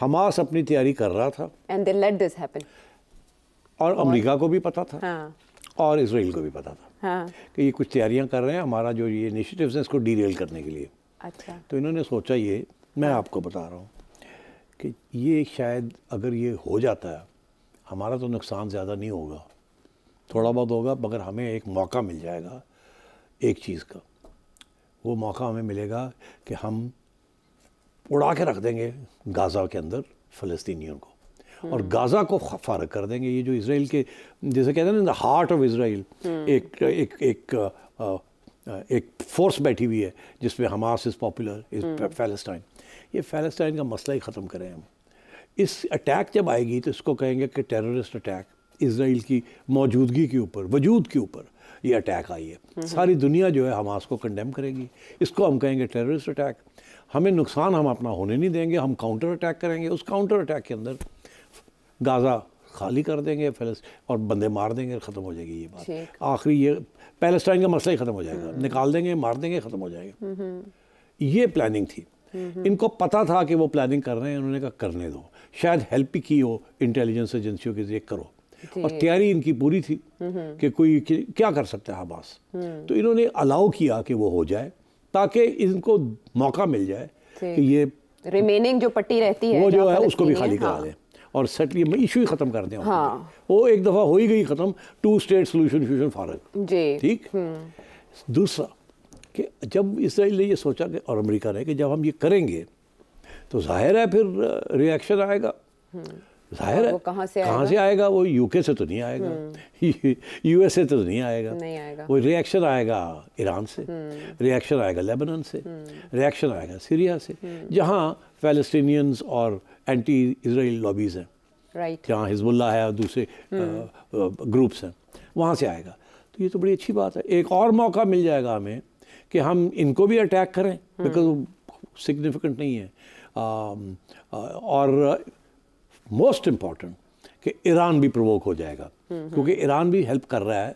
Hamas अपनी तैयारी कर रहा था and they let this happen और अमेरिका को भी पता था हाँ. और इसराइल को भी पता था हाँ. कि ये कुछ तैयारियां कर रहे हैं हमारा जो ये इनिशिएटिव्स हैं इसको डीरेल करने के लिए अच्छा तो इन्होंने सोचा ये मैं आपको बता रहा हूँ कि ये शायद अगर ये हो जाता है हमारा तो नुकसान ज़्यादा नहीं होगा थोड़ा बहुत होगा मगर हमें एक मौका मिल जाएगा एक चीज़ का वो मौका हमें मिलेगा कि हम उड़ा के रख देंगे गाज़ा के अंदर फ़लस्तीनियों को और हम्म। गाज़ा को फारग कर देंगे ये जो इसराइल के जैसे कहते हैं ना the heart of Israel hmm. एक एक एक एक फोर्स बैठी हुई है जिसमें Hamas is popular is hmm. Palestine ये फ़लस्टाइन का मसला ही ख़त्म करें हम इस अटैक जब आएगी तो इसको कहेंगे कि टेररिस्ट अटैक इसराइल की मौजूदगी के ऊपर वजूद के ऊपर ये अटैक आई है सारी दुनिया जो है हमास को कंडेम करेगी इसको हम कहेंगे टेररिस्ट अटैक हमें नुकसान हम अपना होने नहीं देंगे हम काउंटर अटैक करेंगे उस काउंटर अटैक के अंदर गाज़ा खाली कर देंगे फिलस और बंदे मार देंगे ख़त्म हो जाएगी ये बात आखिरी ये पैलेस्टाइन का मसला ही ख़त्म हो जाएगा हम्म। निकाल देंगे मार देंगे ख़त्म हो जाएगा हम्म, हम्म। ये प्लानिंग थी इनको पता था कि वो प्लानिंग कर रहे हैं उन्होंने कहा करने दो शायद हेल्प ही की हो इंटेलिजेंस एजेंसियों के जरिए करो और तैयारी इनकी पूरी थी हम्म। कि कोई क्या कर सकता है हमास हम्म। तो इन्होंने अलाउ किया कि वो हो जाए ताकि इनको मौका मिल जाए कि ये रिमेनिंग जो पट्टी रहती है वो जो है उसको भी खाली करा दें हाँ। और सेटल इशू ही खत्म कर दें हाँ। वो एक दफ़ा हो ही गई ख़त्म टू स्टेट सोल्यूशन फ्यूशन फॉरन ठीक हम्म। दूसरा कि जब इसराइल ने ये सोचा कि और अमेरिका ने कि जब हम ये करेंगे तो जाहिर है फिर रिएक्शन आएगा जाहिर है कहाँ से कहाँ से आएगा वो यूके से तो नहीं आएगा यूएसए हम्म। तो नहीं आएगा नहीं आएगा वो रिएक्शन आएगा ईरान से रिएक्शन हम्म। आएगा लेबनान से रिएक्शन हम्म। आएगा सीरिया से जहाँ फेलस्टीनियंस और एंटी इसराइल लॉबीज़ हैं राइट जहाँ हिजबुल्ला है और दूसरे ग्रुप्स हैं वहाँ से आएगा तो ये तो बड़ी अच्छी बात है एक और मौका मिल जाएगा हमें कि हम इनको भी अटैक करें बिकॉज सिग्निफिकेंट नहीं है और मोस्ट इम्पॉर्टेंट कि ईरान भी प्रवोक हो जाएगा क्योंकि ईरान भी हेल्प कर रहा है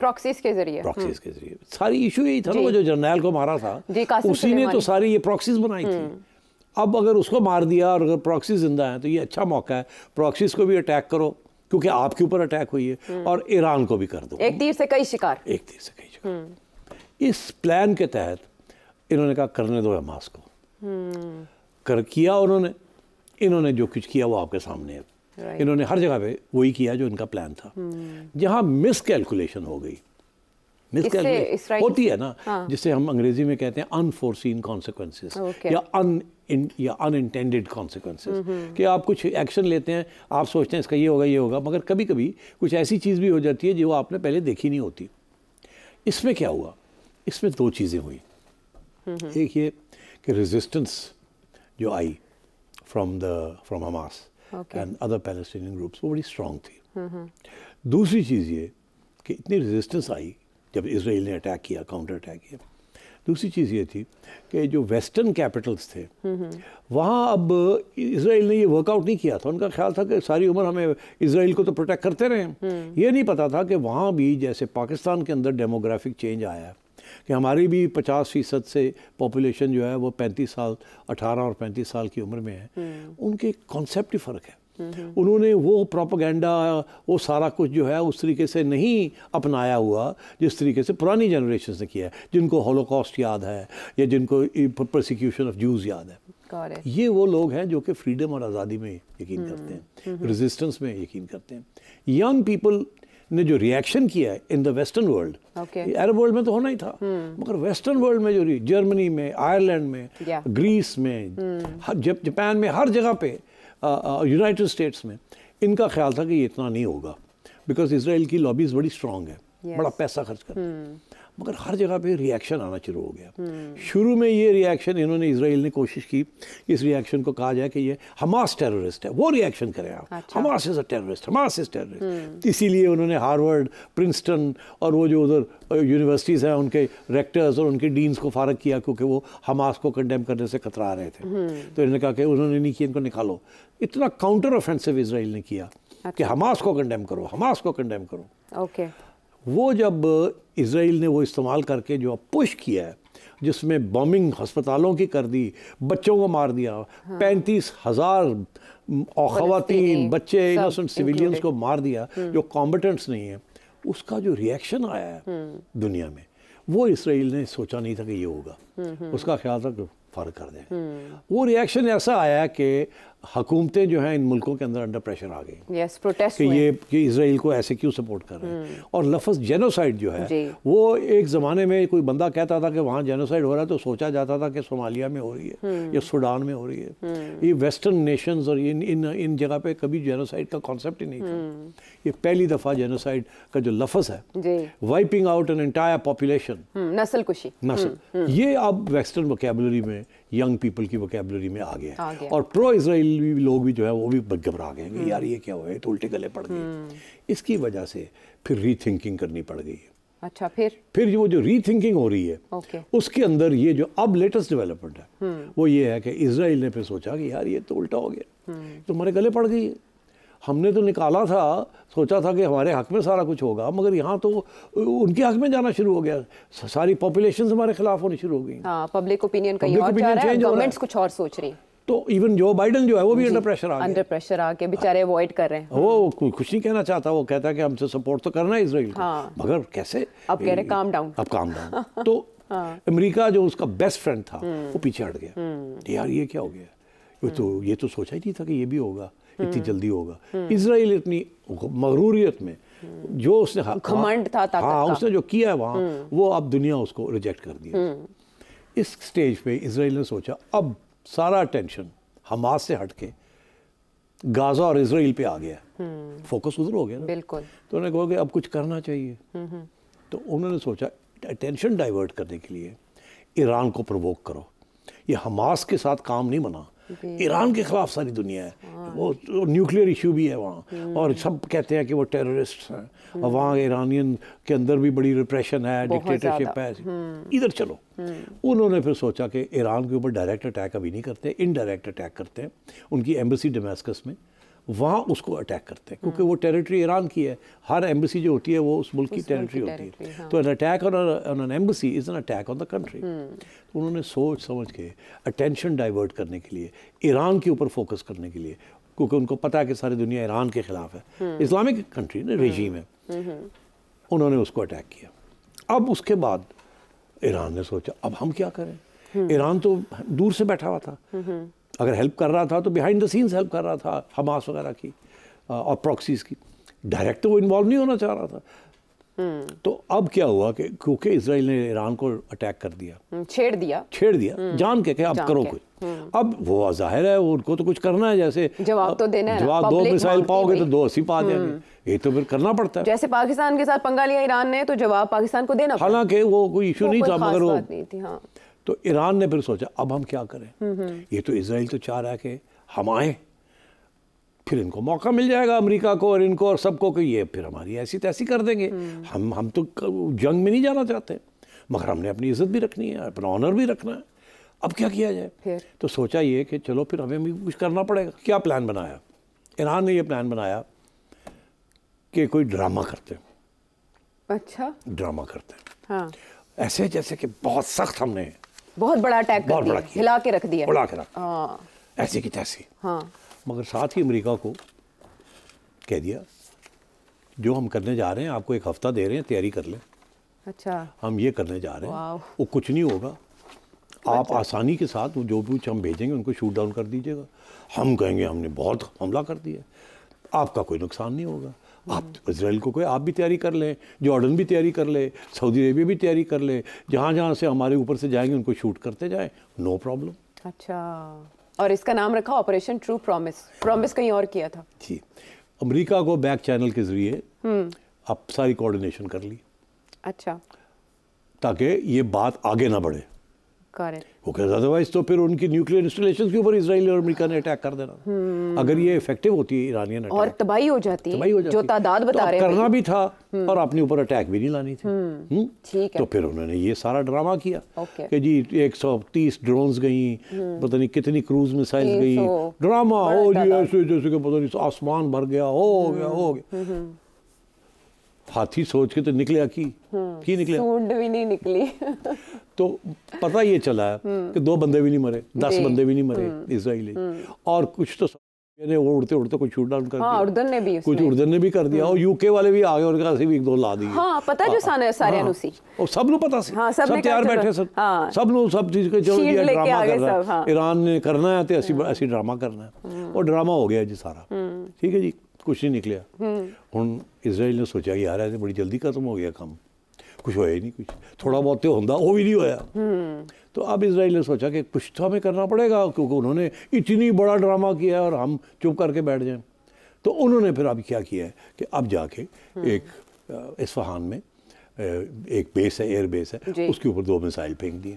प्रॉक्सीज के जरिए प्रॉक्सीज के हम्म। जरिए सारी इशू यही था वो जो जर्नैल को मारा था उसी ने तो सारी ये प्रॉक्सीज बनाई थी हम्म। अब अगर उसको मार दिया और अगर प्रॉक्सीज जिंदा है तो ये अच्छा मौका है प्रॉक्सीज को भी अटैक करो क्योंकि आपके ऊपर अटैक हुई है हम्म। और ईरान को भी कर दो एक तीर से कई शिकार एक तीर से कई शिकार इस प्लान के तहत इन्होंने कहा करने दो हमास को कर किया उन्होंने इन्होंने जो कुछ किया वो आपके सामने है right. इन्होंने हर जगह पे वही किया जो इनका प्लान था hmm. जहाँ मिस कैलकुलेशन हो गई मिस कैलकुलेशन होती है ना हाँ. जिसे हम अंग्रेजी में कहते हैं अनफोर्सीन कॉन्सिक्वेंसेस okay. या अन इन या अनइंटेंडेड कॉन्सिक्वेंसेज hmm, hmm. कि आप कुछ एक्शन लेते हैं आप सोचते हैं इसका ये होगा ये होगा मगर कभी कभी कुछ ऐसी चीज़ भी हो जाती है जो आपने पहले देखी नहीं होती इसमें क्या हुआ इसमें दो चीज़ें हुई hmm, एक ये कि रेजिस्टेंस जो आई from, the, from Hamas okay. and other Palestinian groups वो बड़ी स्ट्रांग थी दूसरी चीज़ ये कि इतनी रेजिस्टेंस आई जब इसराइल ने अटैक किया काउंटर अटैक किया दूसरी चीज़ ये थी कि जो वेस्टर्न कैपिटल्स थे mm-hmm. वहाँ अब इसराइल ने ये वर्कआउट नहीं किया था उनका ख्याल था कि सारी उम्र हमें इसराइल को तो प्रोटेक्ट करते रहे hmm. ये नहीं पता था कि वहाँ भी जैसे पाकिस्तान के अंदर डेमोग्राफिक चेंज आया है कि हमारी भी पचास फ़ीसद से पॉपुलेशन जो है वो पैंतीस साल अठारह और पैंतीस साल की उम्र में है हम्म। उनके कॉन्सेप्ट ही फ़र्क है हम्म। उन्होंने वो प्रोपागेंडा वो सारा कुछ जो है उस तरीके से नहीं अपनाया हुआ जिस तरीके से पुरानी जनरेशन ने किया है जिनको हolocaust याद है या जिनको प्रोसिक्यूशन ऑफ जूज याद है ये वो लोग हैं जो कि फ्रीडम और आज़ादी में यकीन हम्म। करते हैं रेजिस्टेंस में यकीन करते हैं यंग पीपल ने जो रिएक्शन किया है in the western world Arab world में तो होना ही था hmm. मगर वेस्टर्न वर्ल्ड में जो जर्मनी में आयरलैंड में ग्रीस में hmm. जापान में हर जगह पे यूनाइटेड स्टेट्स में इनका ख्याल था कि ये इतना नहीं होगा बिकॉज इसराइल की लॉबीज बड़ी स्ट्रांग है yes. बड़ा पैसा खर्च कर hmm. मगर हर जगह पे रिएक्शन आना शुरू हो गया शुरू में ये रिएक्शन इन्होंने इसराइल ने कोशिश की इस रिएक्शन को कहा जाए कि ये हमास टेररिस्ट है वो रिएक्शन करें आप अच्छा। Hamas is a terrorist Hamas is terrorist इसीलिए उन्होंने हार्वर्ड प्रिंसटन और वो जो उधर यूनिवर्सिटीज़ हैं उनके रेक्टर्स और उनके डीन्स को फारग किया क्योंकि वो हमास को कंडेम करने से कतरा रहे थे तो इन्होंने कहा कि उन्होंने नहीं किया इनको निकालो इतना काउंटर ऑफेंसिव इसराइल ने किया कि हमास अच्छा। को कंडेम करो हमास को कंडेम करो ओके वो जब इसराइल ने वो इस्तेमाल करके जो अब पुश किया है जिसमें बॉम्बिंग हस्पतालों की कर दी बच्चों को मार दिया हाँ। पैंतीस हज़ार खातन बच्चे इनोसेंट सिविलियंस को मार दिया हम्म। जो कॉम्पिटेंट्स नहीं है उसका जो रिएक्शन आया है हम्म। दुनिया में वो इसराइल ने सोचा नहीं था कि ये होगा हम्म, उसका ख्याल था कि फर्क कर दें वो रिएक्शन ऐसा आया कि हकूमतें जो हैं इन मुल्कों के अंदर अंडर प्रेशर आ गई yes, कि ये कि इसराइल को ऐसे क्यों सपोर्ट कर रहे हैं हम्म। और लफज जेनोसाइड जो है वो एक ज़माने में कोई बंदा कहता था कि वहाँ जेनोसाइड हो रहा है तो सोचा जाता था कि सोमालिया में हो रही है हम्म। या सूडान में हो रही है हम्म। ये वेस्टर्न नेशन और इन इन इन जगह पर कभी जेनोसाइड का कॉन्सेप्ट ही नहीं था ये पहली दफ़ा जेनोसाइड का जो लफज है wiping out an entire population नस्ल कुशी नस्ल ये अब वेस्टर्न वोकेबलरी में यंग पीपल की वोकेबलरी में आ गया और प्रो इसराइल लोग भी जो है वो भी घबरा गए कि यार ये क्या हुआ है तो उल्टे गले पड़ गए हम्म। इसकी वजह से फिर रीथिंकिंग करनी पड़ गई है अच्छा फिर फिर वो जो रीथिंकिंग हो रही है उसके अंदर ये जो अब लेटेस्ट डेवलपमेंट है हम्म। वो ये है कि इसराइल ने फिर सोचा कि यार ये तो उल्टा हो गया हम्म। तो हमारे गले पड़ गई है हमने तो निकाला था सोचा था कि हमारे हक में सारा कुछ होगा मगर यहाँ तो उनके हक में जाना शुरू हो गया सारी पॉपुलेशन हमारे खिलाफ होनी शुरू हो गई पब्लिक हाँ, ओपिनियन कहीं और जा रहा है गवर्नमेंट्स कुछ और सोच रही तो इवन जो बाइडन जो है वो भी अंडर प्रेशर आ अंडर प्रेशर आके बेचारे अवॉइड कर रहे हैं वो कुछ नहीं कहना चाहता वो कहता है कि हमसे सपोर्ट तो करना है इसराइल हाँ। मगर कैसे अब कह रहे काम डाउन अब काम डाउन तो हाँ। अमेरिका जो उसका बेस्ट फ्रेंड था हम्म। वो पीछे हट गया हम्म। यार ये क्या हो गया तो हम्म। ये तो सोचा ही नहीं था कि ये भी होगा इतनी हम्म। जल्दी होगा हम्म। इसराइल इतनी मगरूरियत में जो उसने घमंड था हाँ उसने जो किया है वहाँ वो अब दुनिया उसको रिजेक्ट कर दिया इस स्टेज पे इसराइल ने सोचा अब सारा टेंशन हमास से हट के गाजा और इसराइल पे आ गया फोकस उधर हो गया ना बिल्कुल तो उन्होंने कहा कि अब कुछ करना चाहिए तो उन्होंने सोचा अटेंशन डाइवर्ट करने के लिए ईरान को प्रवोक करो ये हमास के साथ काम नहीं बना ईरान के खिलाफ सारी दुनिया है वो, न्यूक्लियर इशू भी है वहाँ हम्म। और सब कहते हैं कि वो टेररिस्ट हैं और वहाँ ईरानियन के अंदर भी बड़ी रिप्रेशन है डिक्टेटरशिप है हम्म। इधर चलो हम्म। उन्होंने फिर सोचा कि ईरान के ऊपर डायरेक्ट अटैक अभी नहीं करते इनडायरेक्ट अटैक करते हैं उनकी एम्बेसी डोमेस्कस में वहाँ उसको अटैक करते हैं क्योंकि हाँ। वो टेरिटरी ईरान की है हर एम्बेसी जो होती है वो उस मुल्क की टेरिटरी होती है हाँ। तो an attack on an embassy is an attack on the country तो उन्होंने सोच समझ के अटेंशन डाइवर्ट करने के लिए ईरान के ऊपर फोकस करने के लिए क्योंकि उनको पता है कि सारी दुनिया ईरान के ख़िलाफ़ है इस्लामिक कंट्री ना रेजीम है हम्म। उन्होंने उसको अटैक किया अब उसके बाद ईरान ने सोचा अब हम क्या करें ईरान हम्म। तो दूर से बैठा हुआ था हम्म। अगर हेल्प कर रहा था तो बिहाइंड द सीन्स हेल्प कर रहा था हमास वगैरह की और प्रॉक्सीज की डायरेक्ट तो वो इन्वॉल्व नहीं होना चाह रहा था हम्म। तो अब क्या हुआ कि क्योंकि इसराइल ने ईरान को अटैक कर दिया हम्म, छेड़ दिया छेड़ दिया हम्म। जान के, के अब करो कुछ अब वो जाहिर है उनको तो कुछ करना है जैसे जवाब तो देना है जवाब दो मिसाइल पाओगे तो दो अस्सी पा देंगे ये तो फिर करना पड़ता है जैसे पाकिस्तान के साथ पंगा लिया ईरान ने तो जवाब पाकिस्तान को देना हालांकि वो कोई इशू नहीं था मगर वो तो ईरान ने फिर सोचा अब हम क्या करें ये तो इसराइल तो चाह रहा है कि हम आए फिर इनको मौका मिल जाएगा अमेरिका को और इनको और सबको कि ये फिर हमारी ऐसी तैसी कर देंगे हम हम तो जंग में नहीं जाना चाहते मगर हमने अपनी इज्जत भी रखनी है अपना ऑनर भी रखना है अब क्या किया जाए तो सोचा ये कि चलो फिर हमें भी कुछ करना पड़ेगा क्या प्लान बनाया ईरान ने ये प्लान बनाया कि कोई ड्रामा करते अच्छा ड्रामा करते हैं हाँ। ऐसे जैसे कि बहुत सख्त हमने बहुत बड़ा अटैक बहुत बड़ा हिला के रख दिया हिला के रख हाँ। ऐसे की तैसे हाँ मगर साथ ही अमेरिका को कह दिया जो हम करने जा रहे हैं आपको एक हफ्ता दे रहे हैं तैयारी कर लें अच्छा हम ये करने जा रहे हैं वो कुछ नहीं होगा आप अच्छा। आसानी के साथ वो जो कुछ हम भेजेंगे उनको शूट डाउन कर दीजिएगा हम कहेंगे हमने बहुत हमला कर दिया आपका कोई नुकसान नहीं होगा आप इसराइल को कहे आप भी तैयारी कर लें जॉर्डन भी तैयारी कर ले सऊदी अरेबिया भी तैयारी कर ले जहाँ जहाँ से हमारे ऊपर से जाएंगे उनको शूट करते जाए नो प्रॉब्लम अच्छा और इसका नाम रखा ऑपरेशन ट्रू प्रॉमिस प्रॉमिस कहीं और किया था जी अमेरिका को बैक चैनल के ज़रिए हम्म। आप सारी कोऑर्डिनेशन कर ली अच्छा ताकि ये बात आगे ना बढ़े अदरवाइज तो फिर उनकी न्यूक्लियर इंस्टॉलेशन के ऊपर इसराइल और अमेरिका ने अटैक कर देना हम्म। अगर ये इफेक्टिव होती है ईरानियन और तबाही हो जाती जो तादाद बता तो रहे करना भी था हम्म। और अपने ऊपर अटैक भी नहीं लानी थी हम्म। ठीक है तो फिर उन्होंने ये सारा ड्रामा किया कि जी 130 ड्रोन्स गई पता नहीं कितनी क्रूज मिसाइल गई ड्रामा हो जैसे कि पता नहीं आसमान भर गया हो गया हो गया हाथी सोच के तो निकले की निकले सूंड भी नहीं निकली तो पता ये चला है कि दो बंदे भी नहीं मरे दस बंदे भी नहीं मरे हम्म। इसराइली हम्म। और कुछ तो ने वो उड़ते उड़ते कुछ शूट डाउन कर हाँ, दिया उर्दन ने भी कुछ उड़दन ने भी कर दिया और यूके हम्म। वाले भी आ गए और कहा एक दो ला दी हाँ पता जो हाँ। सारे सारे हाँ, और सब लोग पता हाँ, सब, सब तैयार बैठे सब हाँ, सब लोग सब चीज के चलो ये ड्रामा कर रहा है हाँ। ईरान ने करना है तो ऐसी ऐसी ड्रामा करना है और ड्रामा हो गया जी सारा ठीक है जी कुछ नहीं निकलिया हूँ इसराइल ने सोचा यार ऐसे बड़ी जल्दी खत्म हो गया काम कुछ होया ही नहीं कुछ थोड़ा बहुत तो होंगे ਉਹ भी नहीं होया तो अब इसराइल ने सोचा कि कुछ तो हमें करना पड़ेगा क्योंकि उन्होंने इतनी बड़ा ड्रामा किया और हम चुप करके बैठ जाएं तो उन्होंने फिर अब क्या किया है कि अब जाके एक इस्फहान में एक बेस है एयर बेस है उसके ऊपर दो मिसाइल फेंक दिए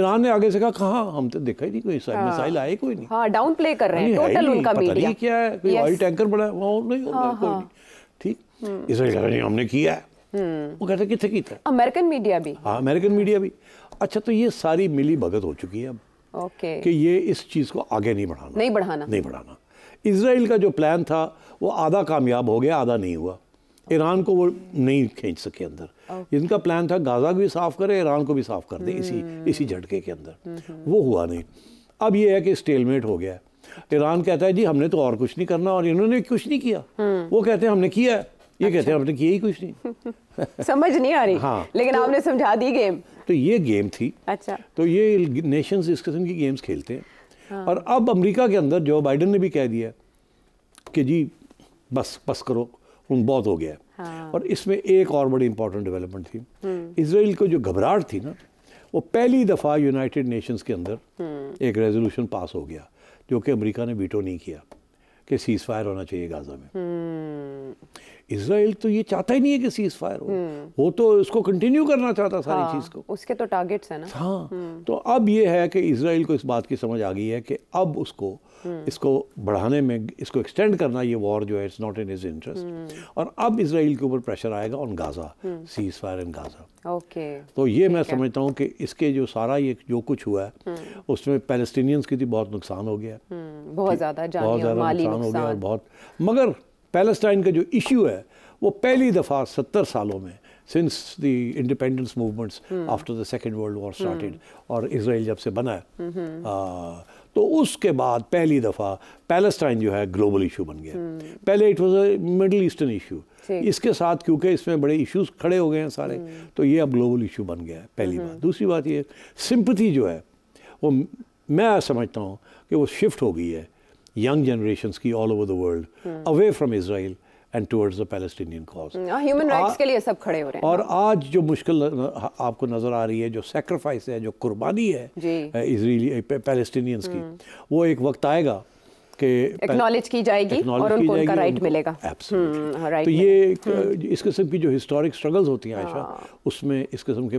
ईरान ने आगे से कहा कहा हम तो देखा ही नहीं कोई हाँ। मिसाइल आए कोई नहीं हाँ, डाउन प्ले कर रहे हैं टोटल उनका पता मीडिया। नहीं क्या है कोई ऑयल टैंकर बड़ा वहाँ नहीं ठीक इसराइल हमने किया है हम्म। वो कहते कि थकीत था अमेरिकन मीडिया भी हाँ अमेरिकन मीडिया भी अच्छा तो ये सारी मिली भगत हो चुकी है अब ओके कि ये इस चीज़ को आगे नहीं बढ़ाना नहीं बढ़ाना नहीं बढ़ाना इसराइल का जो प्लान था वो आधा कामयाब हो गया आधा नहीं हुआ ईरान को वो नहीं खींच सके अंदर जिनका प्लान था गाजा को भी साफ करे ईरान को भी साफ कर दे इसी हम्म। इसी झटके के अंदर हम्म। वो हुआ नहीं अब ये है कि स्टेलमेट हो गया ईरान कहता है जी हमने तो और कुछ नहीं करना और इन्होंने कुछ नहीं किया वो कहते हैं हमने किया है ये कहते हैं आपने किया ही कुछ नहीं समझ नहीं आ रही हाँ लेकिन तो, आपने समझा दी गेम तो ये गेम थी अच्छा तो ये नेशंस इस किस्म की गेम्स खेलते हैं हाँ। और अब अमेरिका के अंदर जो बाइडन ने भी कह दिया कि जी बस बस करो उन बहुत हो गया हाँ। और इसमें एक और बड़ी इंपॉर्टेंट डेवलपमेंट थी हम्म। इसराइल को जो घबराहट थी ना वो पहली दफ़ा यूनाइटेड नेशंस के अंदर हम्म। एक रेजोल्यूशन पास हो गया जो कि अमरीका ने वीटो नहीं किया कि सीज़ फायर होना चाहिए गाज़ा में हम्म। इसराइल तो ये चाहता ही नहीं है कि सीज फायर हो वो तो इसको कंटिन्यू करना चाहता सारी हाँ, चीज़ को उसके तो टारगेट्स हैं ना हाँ हम्म। तो अब ये है कि इसराइल को इस बात की समझ आ गई है कि अब उसको हम्म। इसको बढ़ाने में इसको एक्सटेंड करना ये वॉर जो है it's not in its interest और अब इसराइल के ऊपर प्रेशर आएगा on Gaza ceasefire in Gaza okay तो ये मैं समझता हूँ कि इसके जो सारा ये जो कुछ हुआ है हम्म। उसमें पैलेस्टीनियंस की भी बहुत नुकसान हो गया बहुत ज़्यादा बहुत ज़्यादा नुकसान हो गया बहुत मगर पैलेस्टाइन का जो इशू है वो पहली दफ़ा सत्तर सालों में since the independence movements after the second world war started और इसराइल जब से बना है आ, तो उसके बाद पहली दफ़ा पैलेस्टाइन जो है ग्लोबल इशू बन गया हम्म। पहले it was a middle eastern issue इसके साथ क्योंकि इसमें बड़े इश्यूज खड़े हो गए हैं सारे हम्म। तो ये अब ग्लोबल इशू बन गया है पहली बार बात हम्म। दूसरी बात ये सिंपथी जो है वो मैं समझता हूँ कि वो शिफ्ट हो गई है young generations की all over the world hmm. away from Israel and towards the Palestinian cause human rights के लिए सब खड़े हो रहे हैं और आज जो मुश्किल आपको नज़र आ रही है जो सेक्रीफाइस है जो कुर्बानी है इसराइली पैलेस्टीनियंस की hmm. वो एक वक्त आएगा एक्नॉलेज की जाएगी और उनको उनका राइट मिलेगा राइट hmm, तो ये hmm. इस किस्म की जो हिस्टोरिक स्ट्रगल्स होती हैं हाँ। आयशा उसमें इस किस्म के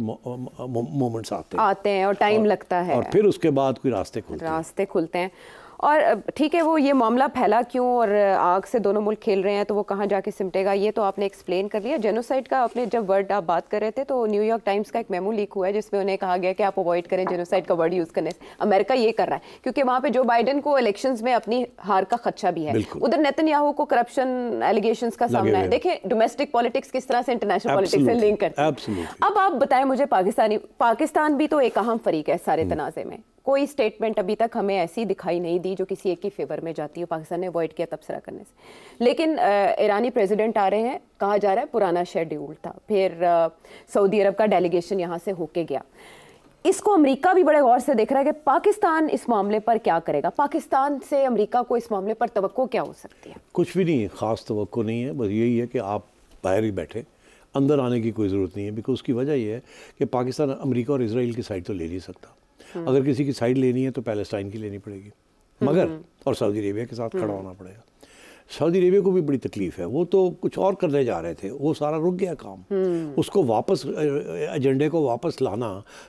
मोमेंट्स आते हैं आते हैं और टाइम लगता है और फिर उसके बाद कोई रास्ते खुलते हैं रास्ते खुलते हैं और ठीक है वो ये मामला फैला क्यों और आग से दोनों मुल्क खेल रहे हैं तो वो कहाँ जाके सिमटेगा ये तो आपने एक्सप्लेन कर लिया जेनोसाइड का आपने जब वर्ड आप बात कर रहे थे तो न्यूयॉर्क टाइम्स का एक मेमो लीक हुआ है जिसमें उन्हें कहा गया कि आप अवॉइड करें जेनोसाइड का वर्ड यूज़ करने अमेरिका ये कर रहा है क्योंकि वहाँ पर जो बाइडन को इलेक्शन में अपनी हार का खदशा भी है उधर नितिन को करप्शन एलिगेशन का सामना है देखिए डोमेस्टिक पॉलिटिक्स किस तरह से इंटरनेशनल पॉलिटिक्स से लिंक करते हैं अब आप बताएं मुझे पाकिस्तानी पाकिस्तान भी तो एक अहम फरीक है सारे हम्म। तनाजे में कोई स्टेटमेंट अभी तक हमें ऐसी दिखाई नहीं दी जो किसी एक की फेवर में जाती हो पाकिस्तान ने अवॉइड किया तबसरा करने से लेकिन ईरानी प्रेसिडेंट आ रहे हैं कहा जा रहा है पुराना शेड्यूल था फिर सऊदी अरब का डेलीगेशन यहाँ से होके गया इसको अमेरिका भी बड़े गौर से देख रहा है कि पाकिस्तान इस मामले पर क्या करेगा पाकिस्तान से अमेरिका को इस मामले पर तो क्या हो सकती है कुछ भी नहीं है ख़ास तो नहीं है बस यही है कि आप बाहर ही बैठे अंदर आने की कोई ज़रूरत नहीं है बिकॉज उसकी वजह यह है कि पाकिस्तान अमरीका और इसराइल की साइड तो ले नहीं सकता हाँ। अगर किसी की साइड लेनी है तो पैलेस्टाइन की लेनी पड़ेगी हम्म। मगर और सऊदी अरेबिया के साथ खड़ा हम्म। होना पड़ेगा सऊदी अरेबिया को भी बड़ी तकलीफ है वो तो कुछ और करने जा रहे थे वो सारा रुक गया काम हम्म। उसको वापस एजेंडे को वापस लाना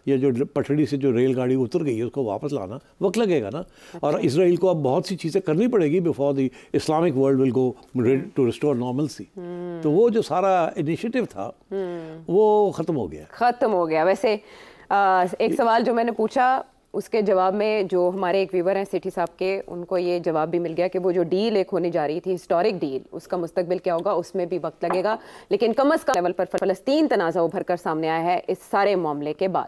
या जो पटड़ी से जो रेलगाड़ी उतर गई है उसको वापस लाना वक्त लगेगा ना अच्छा। और इसराइल को अब बहुत सी चीज़ें करनी पड़ेगी before the Islamic world will go to restore normalcy तो वो जो सारा इनिशिएटिव था वो ख़त्म हो गया ख़त्म हो गया वैसे एक सवाल जो मैंने पूछा उसके जवाब में जो हमारे एक व्यूवर हैं सिटी साहब के उनको ये जवाब भी मिल गया कि वो जो डील एक होने जा रही थी हिस्टोरिक डील उसका मुस्तबिल क्या होगा उसमें भी वक्त लगेगा लेकिन कम अज़ कम लेवल पर फ़लस्तीन तनाज़ा उभर कर सामने आया है इस सारे मामले के बाद